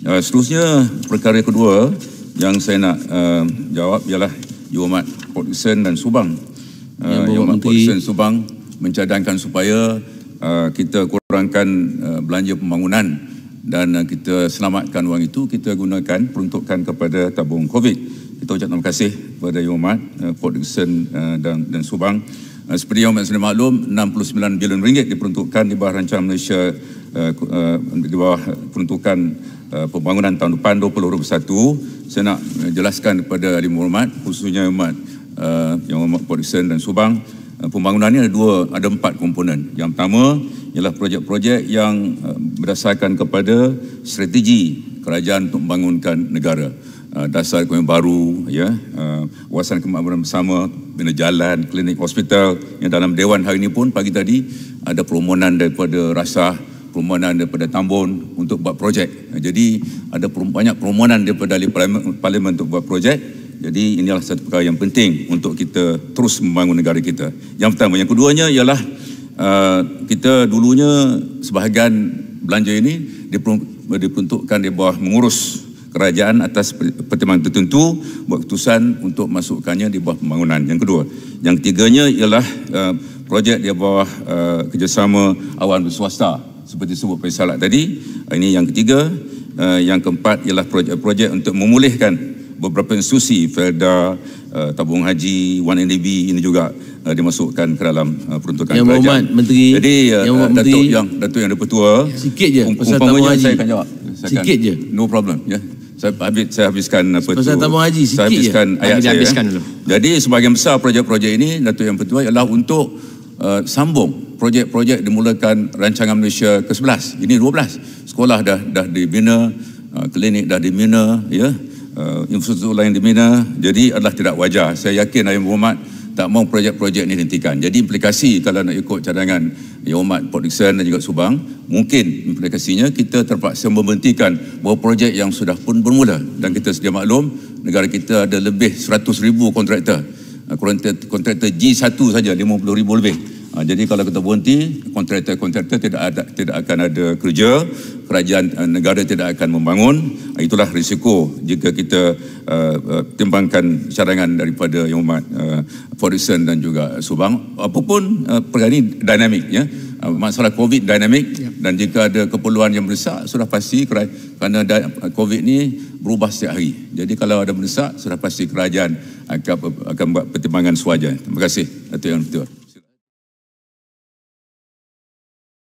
Uh, seterusnya perkara kedua yang saya nak uh, jawab ialah Yomat Port dan Subang. Uh, Yomat Menteri... Port Subang mencadangkan supaya uh, kita kurangkan uh, belanja pembangunan dan uh, kita selamatkan wang itu kita gunakan peruntukan kepada tabung COVID. Kita ucap terima kasih kepada Yomat uh, Port uh, dan, dan Subang. Seperti yang sudah maklum, 69 bilion ringgit diperuntukkan di bawah rancangan Malaysia eh, eh, di bawah peruntukan eh, pembangunan tahun depan 2021. Saya nak jelaskan kepada Adi Muhammad, khususnya Umat yang Umat Polisen dan Subang, pembangunan ini ada dua, ada empat komponen. Yang pertama ialah projek-projek yang berdasarkan kepada strategi kerajaan untuk membangunkan negara. Ah, dasar ekonomi baru ya uh, wawasan kemakmuran bersama bina jalan klinik hospital yang dalam dewan hari ini pun pagi tadi ada permohonan daripada rasa permohonan daripada Tambun untuk buat projek. Ah, jadi ada banyak permohonan daripada ahli parlimen, parlimen untuk buat projek. Jadi inilah satu perkara yang penting untuk kita terus membangun negara kita. Yang pertama, yang keduanya ialah uh, kita dulunya sebahagian belanja ini diperuntukkan di bawah mengurus kerajaan atas pertimbangan tertentu buat keputusan untuk masukkannya di bawah pembangunan. Yang kedua, yang ketiganya ialah uh, projek di bawah uh, kerjasama awam swasta seperti sebut Pak tadi. Uh, ini yang ketiga. Uh, yang keempat ialah projek-projek untuk memulihkan beberapa institusi FELDA, uh, Tabung Haji, 1NDB ini juga dimasukkan ke dalam peruntukan yang kerajaan. Yang Menteri. Jadi yang uh, Datuk, yang, Datuk Yang Dipertua. sikit je um, pasal Tabung Haji. Saya akan jawab. Saya sikit akan, je. No problem. Ya. Yeah saya, habis, saya habiskan apa Sebab tu. tabung haji sikit saya habiskan je. ayat saya. Habiskan dulu. Jadi sebahagian besar projek-projek ini Datuk Yang Pertua ialah untuk uh, sambung projek-projek dimulakan rancangan Malaysia ke-11. Ini 12. Sekolah dah dah dibina, uh, klinik dah dibina, ya. Uh, infrastruktur lain dibina. Jadi adalah tidak wajar. Saya yakin Ayam Muhammad tak mahu projek-projek ini dihentikan. Jadi implikasi kalau nak ikut cadangan Yomat, ya, Port Dixon dan juga Subang, mungkin implikasinya kita terpaksa membentikan beberapa projek yang sudah pun bermula. Dan kita sedia maklum, negara kita ada lebih 100 ribu kontraktor. Kontraktor G1 saja, 50 ribu lebih. Ha, jadi kalau kita berhenti, kontraktor-kontraktor tidak tidak akan ada kerja, kerajaan eh, negara tidak akan membangun. Ah, itulah risiko jika kita uh, uh, timbangkan cadangan daripada Yang Umat uh, Forison dan juga Subang. Apapun uh, perkara ini dinamik. Ya. Uh, masalah COVID dinamik yeah. dan jika ada keperluan yang mendesak sudah pasti kerana COVID ini berubah setiap hari. Jadi kalau ada mendesak sudah pasti kerajaan akan, akan buat pertimbangan suaja. Terima kasih Datuk Yang Ketua.